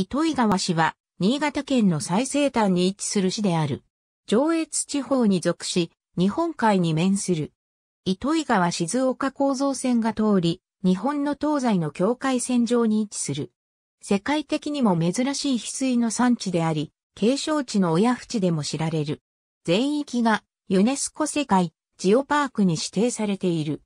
糸魚川市は、新潟県の最西端に位置する市である。上越地方に属し、日本海に面する。糸魚川静岡構造線が通り、日本の東西の境界線上に位置する。世界的にも珍しい翡翠の産地であり、景勝地の親淵でも知られる。全域がユネスコ世界ジオパークに指定されている。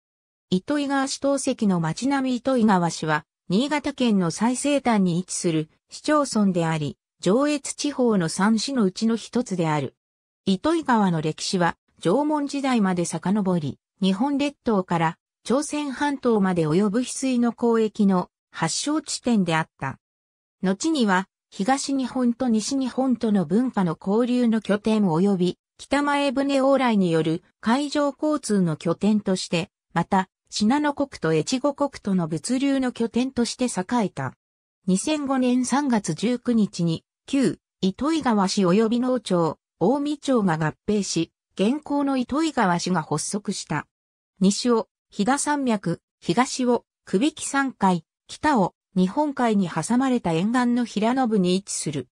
糸魚川市東石の町並み糸魚川市は、新潟県の最西端に位置する市町村であり、上越地方の三市のうちの一つである。糸井川の歴史は、縄文時代まで遡り、日本列島から朝鮮半島まで及ぶ翡翠の交易の発祥地点であった。後には、東日本と西日本との文化の交流の拠点及び、北前船往来による海上交通の拠点として、また、信濃国と越後国との物流の拠点として栄えた。2005年3月19日に、旧糸魚川市及び農町、大見町が合併し、現行の糸魚川市が発足した。西を、日騨山脈、東を、首き山海、北を、日本海に挟まれた沿岸の平野部に位置する。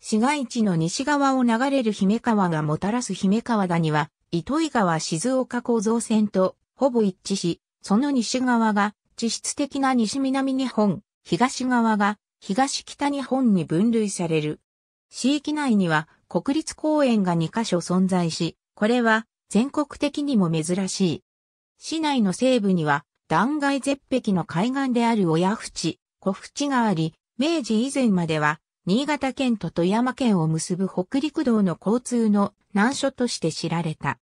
市街地の西側を流れる姫川がもたらす姫川谷は、糸魚川静岡構造線とほぼ一致し、その西側が地質的な西南日本、東側が東北日本に分類される。市域内には国立公園が2カ所存在し、これは全国的にも珍しい。市内の西部には断崖絶壁の海岸である親淵、小淵があり、明治以前までは新潟県と富山県を結ぶ北陸道の交通の難所として知られた。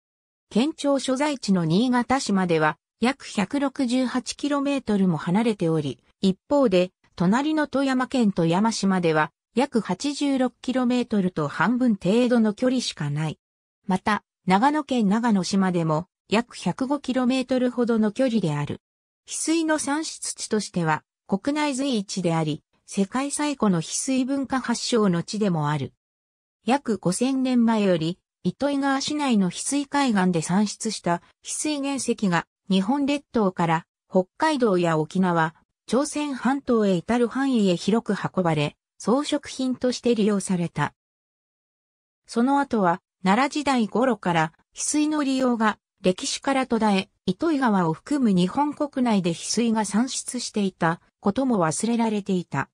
県庁所在地の新潟市までは約 168km も離れており、一方で、隣の富山県富山島では約 86km と半分程度の距離しかない。また、長野県長野市までも約 105km ほどの距離である。翡翠の産出地としては国内随一であり、世界最古の翡翠文化発祥の地でもある。約5000年前より、糸魚川市内の翡翠海岸で産出した翡翠原石が日本列島から北海道や沖縄、朝鮮半島へ至る範囲へ広く運ばれ、装飾品として利用された。その後は、奈良時代頃から、翡翠の利用が歴史から途絶え、糸魚川を含む日本国内で翡翠が産出していたことも忘れられていた。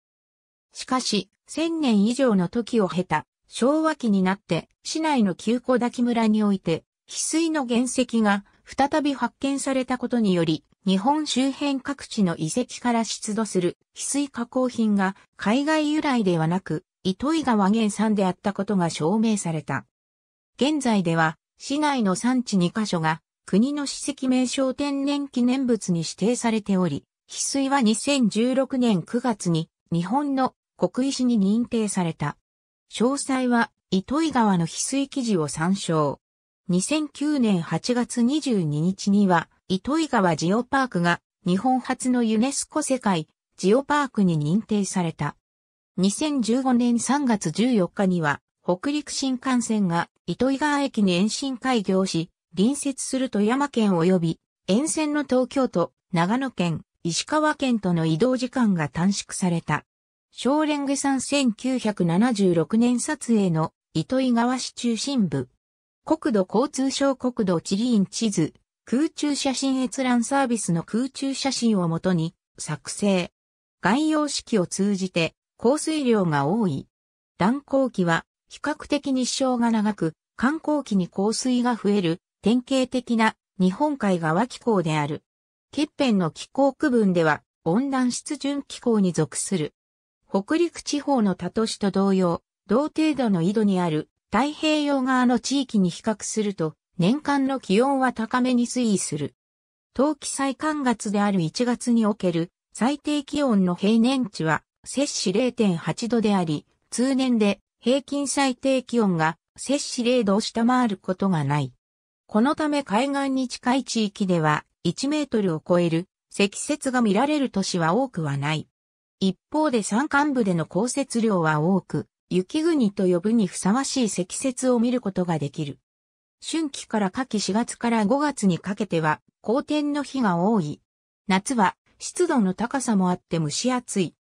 しかし、千年以上の時を経た昭和期になって、市内の旧小滝村において、翡翠の原石が再び発見されたことにより、日本周辺各地の遺跡から出土する翡翠加工品が海外由来ではなく、糸井川原産であったことが証明された。現在では、市内の産地2カ所が国の史跡名称天然記念物に指定されており、翡翠は2016年9月に日本の国石に認定された。詳細は糸井川の翡翠記事を参照。2009年8月22日には糸魚川ジオパークが日本初のユネスコ世界ジオパークに認定された。2015年3月14日には北陸新幹線が糸魚川駅に延伸開業し、隣接する富山県及び沿線の東京都、長野県、石川県との移動時間が短縮された。小蓮華山1976年撮影の糸魚川市中心部。国土交通省国土地理院地図、空中写真閲覧サービスの空中写真をもとに作成。概要式を通じて降水量が多い。断光期は比較的日照が長く、観光期に降水が増える典型的な日本海側気候である。欠片の気候区分では温暖湿潤気候に属する。北陸地方の他都市と同様、同程度の緯度にある太平洋側の地域に比較すると年間の気温は高めに推移する。冬季最寒月である1月における最低気温の平年値は摂氏0.8度であり、通年で平均最低気温が摂氏0度を下回ることがない。このため海岸に近い地域では1メートルを超える積雪が見られる都市は多くはない。一方で山間部での降雪量は多く、雪国と呼ぶにふさわしい積雪を見ることができる。春季から夏季4月から5月にかけては、好天の日が多い。夏は、湿度の高さもあって蒸し暑い。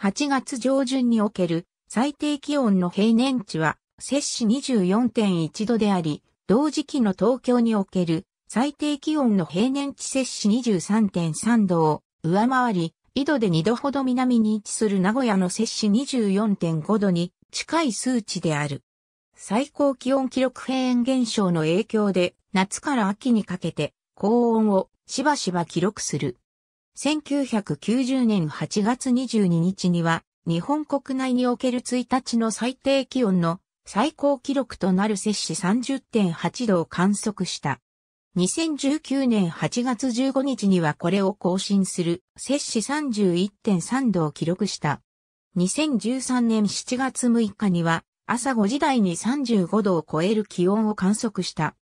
8月上旬における最低気温の平年値は、摂氏24.1度であり、同時期の東京における最低気温の平年値摂氏23.3度を上回り、緯度で2度ほど南に位置する名古屋の摂氏24.5度に近い数値である。最高気温記録変ェ現象の影響で、夏から秋にかけて高温をしばしば記録する。1990年8月22日には、日本国内における1日の最低気温の最高記録となる摂氏30.8度を観測した。2019年8月15日にはこれを更新する摂氏31.3度を記録した。2013年7月6日には朝5時台に35度を超える気温を観測した。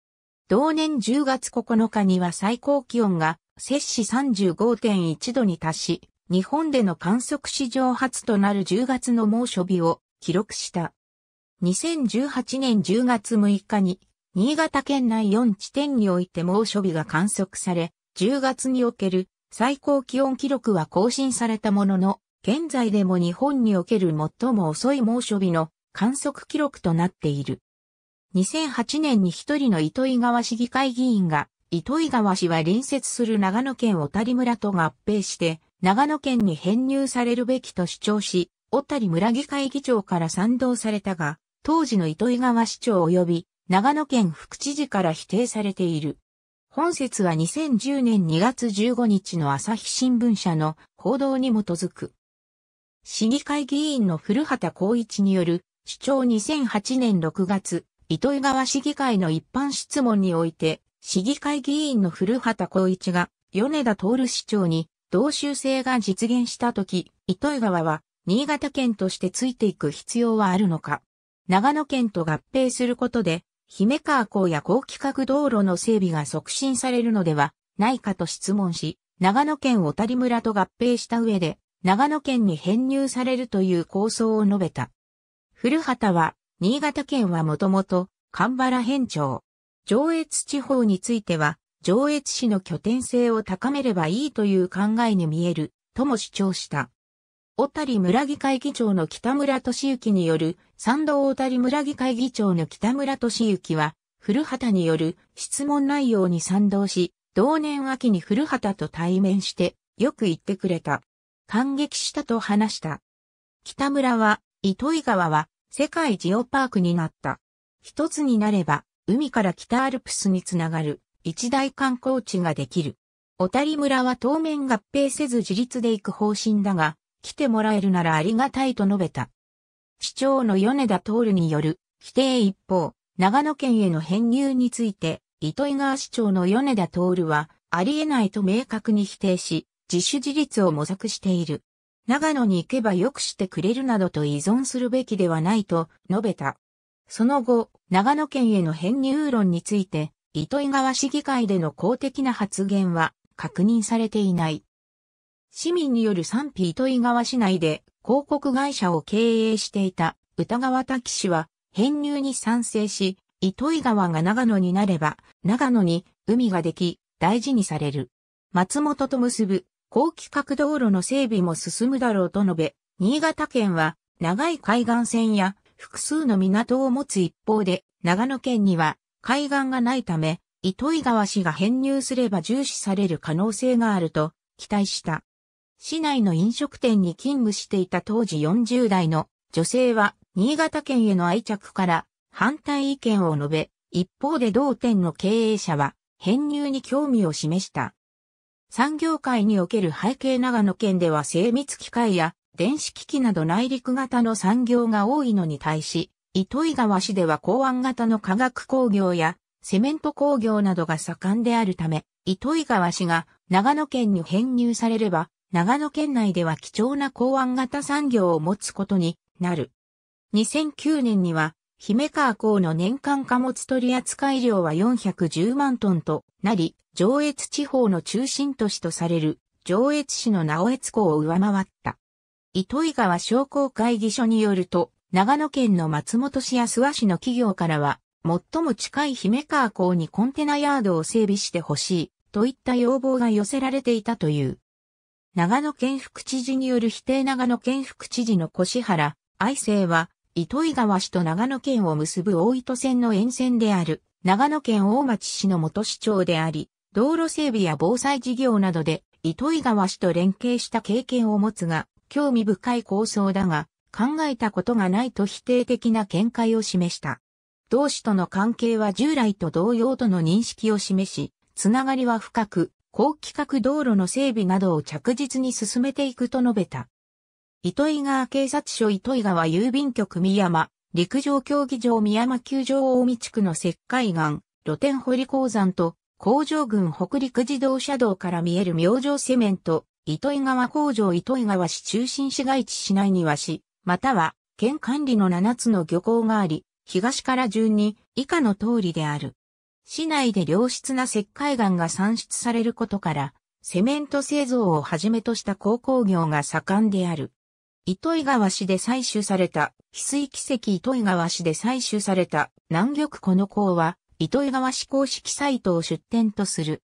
同年10月9日には最高気温が摂氏35.1度に達し、日本での観測史上初となる10月の猛暑日を記録した。2018年10月6日に、新潟県内4地点において猛暑日が観測され、10月における最高気温記録は更新されたものの、現在でも日本における最も遅い猛暑日の観測記録となっている。2008年に一人の糸井川市議会議員が、糸井川市は隣接する長野県小谷村と合併して、長野県に編入されるべきと主張し、小谷村議会議長から賛同されたが、当時の糸井川市長及び長野県副知事から否定されている。本説は2010年2月15日の朝日新聞社の報道に基づく。市議会議員の古畑光一による市長2008年6月、糸魚川市議会の一般質問において、市議会議員の古畑光一が、米田徹市長に、同州制が実現したとき、糸魚川は、新潟県としてついていく必要はあるのか。長野県と合併することで、姫川港や高規格道路の整備が促進されるのではないかと質問し、長野県小谷村と合併した上で、長野県に編入されるという構想を述べた。古畑は、新潟県はもともと、神原辺町。上越地方については、上越市の拠点性を高めればいいという考えに見える、とも主張した。小谷村議会議長の北村敏行による、賛道小谷村議会議長の北村敏行は、古畑による質問内容に賛同し、同年秋に古畑と対面して、よく言ってくれた。感激したと話した。北村は、糸井川は世界ジオパークになった。一つになれば、海から北アルプスにつながる一大観光地ができる。小谷村は当面合併せず自立で行く方針だが、来てもらえるならありがたいと述べた。市長の米田徹による否定一方、長野県への編入について、糸井川市長の米田徹は、ありえないと明確に否定し、自主自立を模索している。長野に行けばよくしてくれるなどと依存するべきではないと述べた。その後、長野県への編入論について、糸井川市議会での公的な発言は確認されていない。市民による賛否糸井川市内で広告会社を経営していた歌川滝氏は編入に賛成し、糸井川が長野になれば長野に海ができ大事にされる。松本と結ぶ高規格道路の整備も進むだろうと述べ、新潟県は長い海岸線や複数の港を持つ一方で、長野県には海岸がないため、糸井川市が編入すれば重視される可能性があると期待した。市内の飲食店に勤務していた当時40代の女性は新潟県への愛着から反対意見を述べ、一方で同店の経営者は編入に興味を示した。産業界における背景長野県では精密機械や電子機器など内陸型の産業が多いのに対し、糸魚川市では港湾型の化学工業やセメント工業などが盛んであるため、糸魚川市が長野県に編入されれば、長野県内では貴重な港湾型産業を持つことになる。2009年には姫川港の年間貨物取扱量は410万トンとなり、上越地方の中心都市とされる上越市の直越港を上回った。糸井川商工会議所によると、長野県の松本市や諏訪市の企業からは、最も近い姫川港にコンテナヤードを整備してほしい、といった要望が寄せられていたという。長野県副知事による否定長野県副知事の越原愛生は、糸井川市と長野県を結ぶ大糸線の沿線である、長野県大町市の元市長であり、道路整備や防災事業などで、糸井川市と連携した経験を持つが、興味深い構想だが、考えたことがないと否定的な見解を示した。同市との関係は従来と同様との認識を示し、つながりは深く、高規格道路の整備などを着実に進めていくと述べた。糸井川警察署糸井川郵便局三山、陸上競技場三山球場大見地区の石灰岩、露天堀鉱山と、工場群北陸自動車道から見える明星セメント、糸井川工場糸井川市中心市街地市内には市、または、県管理の7つの漁港があり、東から順に以下の通りである。市内で良質な石灰岩が産出されることから、セメント製造をはじめとした鉱工業が盛んである。糸魚川市で採取された、翡翠奇跡糸魚川市で採取された、南玉この項は、糸魚川市公式サイトを出展とする。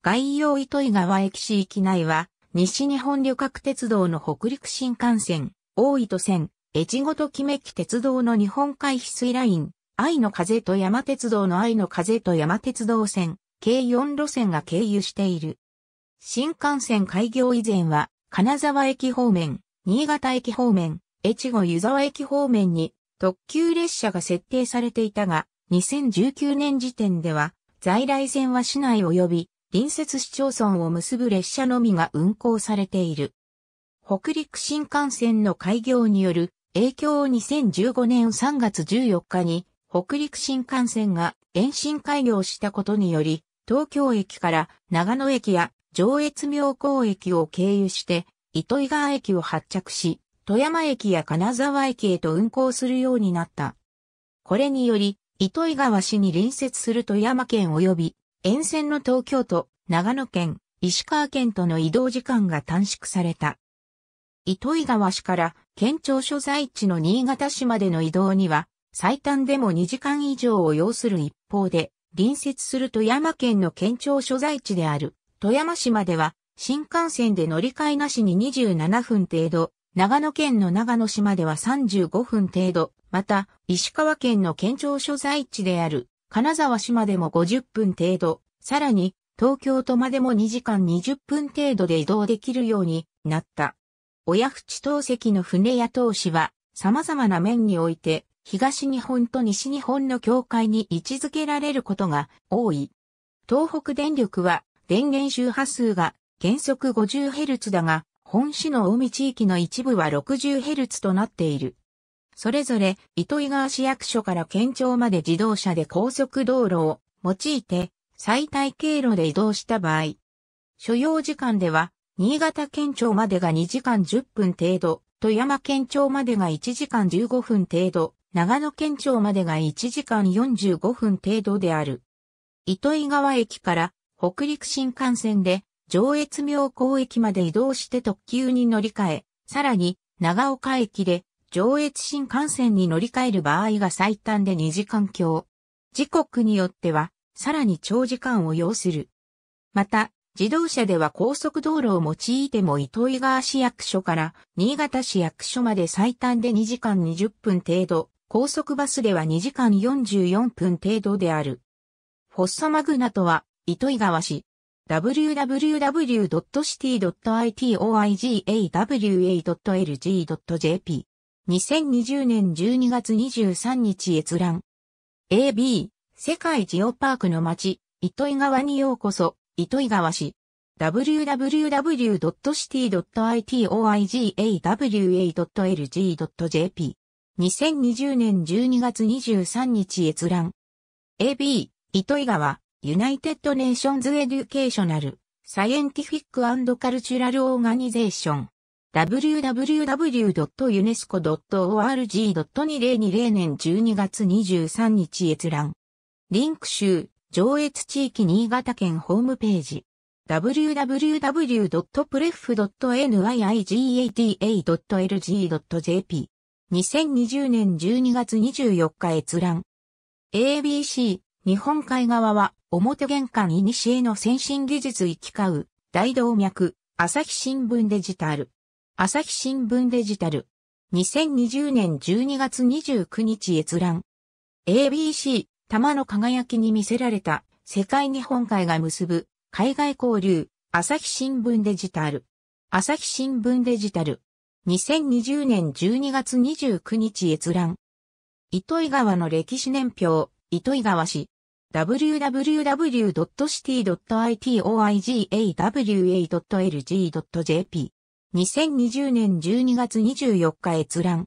概要糸魚川駅市域内は、西日本旅客鉄道の北陸新幹線、大糸線、越後ときめき鉄道の日本海翡翠ライン、愛の風と山鉄道の愛の風と山鉄道線、計4路線が経由している。新幹線開業以前は、金沢駅方面、新潟駅方面、越後湯沢駅方面に特急列車が設定されていたが、2019年時点では、在来線は市内及び隣接市町村を結ぶ列車のみが運行されている。北陸新幹線の開業による影響を2015年3月14日に北陸新幹線が延伸開業したことにより東京駅から長野駅や上越妙高駅を経由して糸魚川駅を発着し、富山駅や金沢駅へと運行するようになった。これにより、糸魚川市に隣接する富山県及び、沿線の東京都、長野県、石川県との移動時間が短縮された。糸魚川市から県庁所在地の新潟市までの移動には、最短でも2時間以上を要する一方で、隣接する富山県の県庁所在地である富山市までは新幹線で乗り換えなしに27分程度、長野県の長野市までは35分程度、また、石川県の県庁所在地である、金沢市までも50分程度、さらに、東京都までも2時間20分程度で移動できるようになった。親淵透析の船や投資は、様々な面において、東日本と西日本の境界に位置づけられることが多い。東北電力は、電源周波数が原則 50Hz だが、本市の大見地域の一部は 60Hz となっている。それぞれ、糸魚川市役所から県庁まで自動車で高速道路を用いて、最大経路で移動した場合、所要時間では、新潟県庁までが2時間10分程度、富山県庁までが1時間15分程度、長野県庁までが1時間45分程度である。糸魚川駅から北陸新幹線で上越妙高駅まで移動して特急に乗り換え、さらに長岡駅で上越新幹線に乗り換える場合が最短で2時間強。時刻によっては、さらに長時間を要する。また、自動車では高速道路を用いても糸井川市役所から新潟市役所まで最短で2時間20分程度、高速バスでは2時間44分程度である。フォッサマグナとは、糸井川市、www.city.itoigawa.lg.jp。2020年12月23日閲覧。AB、世界ジオパークの街、糸井川にようこそ、糸井川市。www.city.itoigawa.lg.jp。2020年12月23日閲覧。AB、糸井川。ユナイテッド・ネーションズ・エデュケーショナル・サイエンティフィック・カルチュラル・オーガニゼーション www.unesco.org.2020 年12月23日閲覧リンク集上越地域新潟県ホームページ www.pref.niigata.lg.jp 2020年12月24日閲覧 ABC 日本海側は表玄関古の先進技術行き交う、大動脈、朝日新聞デジタル。朝日新聞デジタル。2020年12月29日閲覧。ABC、玉の輝きに見せられた、世界日本海が結ぶ、海外交流、朝日新聞デジタル。朝日新聞デジタル。2020年12月29日閲覧。糸井川の歴史年表、糸井川市。www.city.itoigawa.lg.jp。2020年12月24日閲覧。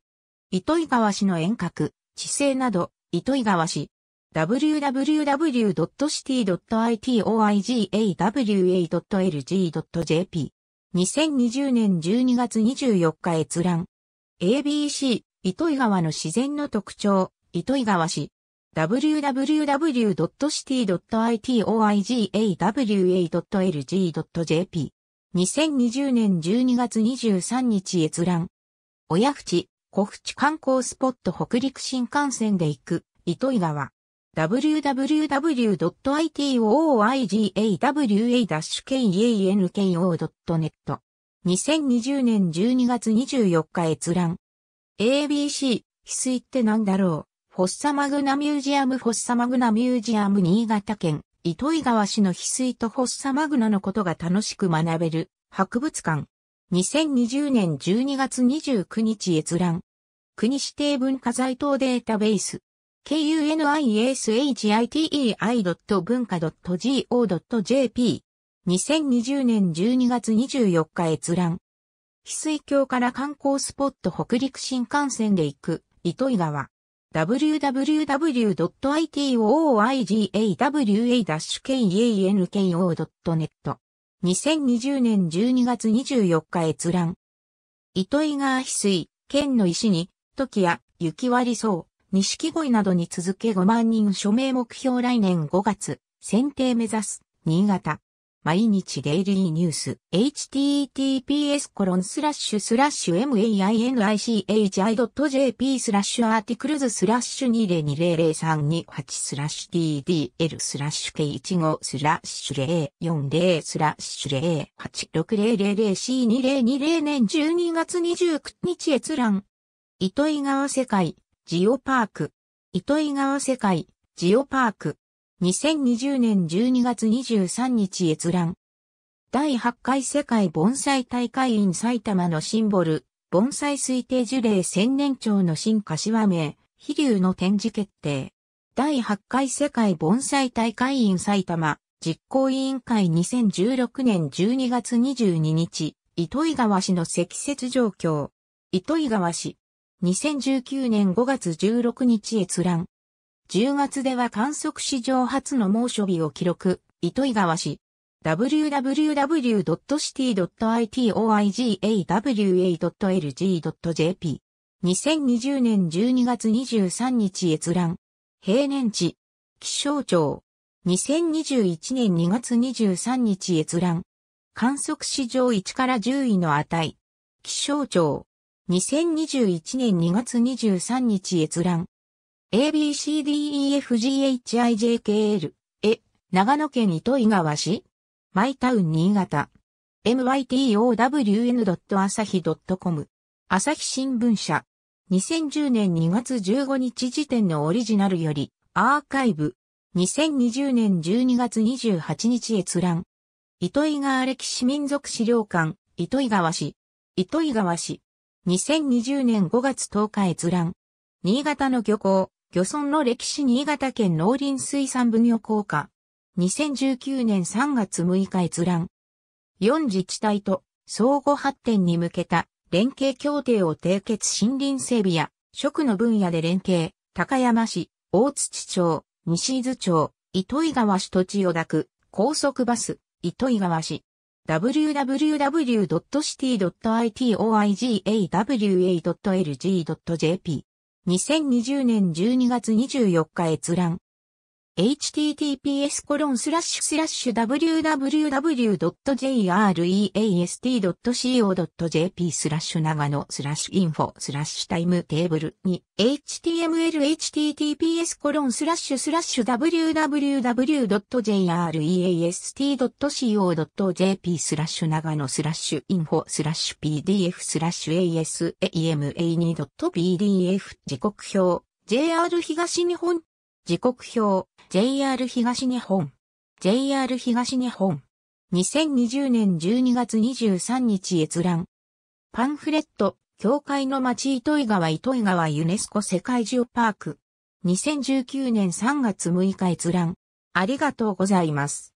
糸井川市の遠隔、地勢など、糸井川市。www.city.itoigawa.lg.jp。2020年12月24日閲覧。ABC、糸井川の自然の特徴、糸井川市。www.city.itoigaw.lg.jp 2020年12月23日閲覧。親淵、小淵観光スポット北陸新幹線で行く、糸井川。www.itoigaw.kanko.net 2020年12月24日閲覧。ABC、翡翠って何だろう。フォッサマグナミュージアムフォッサマグナミュージアム新潟県糸魚川市の翡翠とフォッサマグナのことが楽しく学べる博物館。2020年12月29日閲覧。国指定文化財等データベース。kunishitei. 文化 .go.jp。2020年12月24日閲覧。翡翠峡から観光スポット北陸新幹線で行く、糸魚川。w w w i t o o i g a w a k a n k o n e t 2020年12月24日閲覧。糸井川翡翠、県の石に、時や、雪割り層、錦鯉などに続け5万人署名目標来年5月、選定目指す、新潟。毎日デイリーニュース、https コロンスラッシュスラッシュ mainichi.jp スラッシュアーティクルズスラッシュ2 0 2 0 0 3 2 8スラッシュ ddl スラッシュ k15 スラッシュ040スラッシュ 086000c2020 年12月29日閲覧。糸井川世界、ジオパーク。糸井川世界、ジオパーク。2020年12月23日閲覧。第8回世界盆栽大会員埼玉のシンボル、盆栽推定樹齢千年長の新柏名、飛竜の展示決定。第8回世界盆栽大会員埼玉、実行委員会2016年12月22日、糸井川市の積雪状況。糸井川市。2019年5月16日閲覧。10月では観測史上初の猛暑日を記録、糸井川市。www.city.itoigawa.lg。2020年12月23日閲覧。平年値。気象庁。2021年2月23日閲覧。観測史上1から10位の値。気象庁。2021年2月23日閲覧。ABCDEFGHIJKL、え、長野県糸井川市、マイタウン新潟、mytown.asahi.com、朝日新聞社、2010年2月15日時点のオリジナルより、アーカイブ、2020年12月28日閲覧、糸井川歴史民族資料館、糸井川市、糸井川市、2020年5月10日閲覧、新潟の漁港、漁村の歴史新潟県農林水産分業効果。2019年3月6日閲覧。4自治体と相互発展に向けた連携協定を締結森林整備や食の分野で連携、高山市、大槌町、西伊豆町、糸魚川市と千代田区、高速バス、糸魚川市。www.city.itoigawa.lg.jp 2020年12月24日閲覧。https コロンスラッシュスラッシュ www.jreast.co.jp スラッシュ長野スラッシュインフォスラッシュタイムテーブルに html https コロンスラッシュスラッシュ www.jreast.co.jp スラッシュ長野スラッシュインフォスラッシュ pdf スラッシュ asaema2.pdf 時刻表 JR 東日本時刻表、JR 東日本。JR 東日本。2020年12月23日閲覧。パンフレット、教会の町糸井川糸井川ユネスコ世界ジオパーク。2019年3月6日閲覧。ありがとうございます。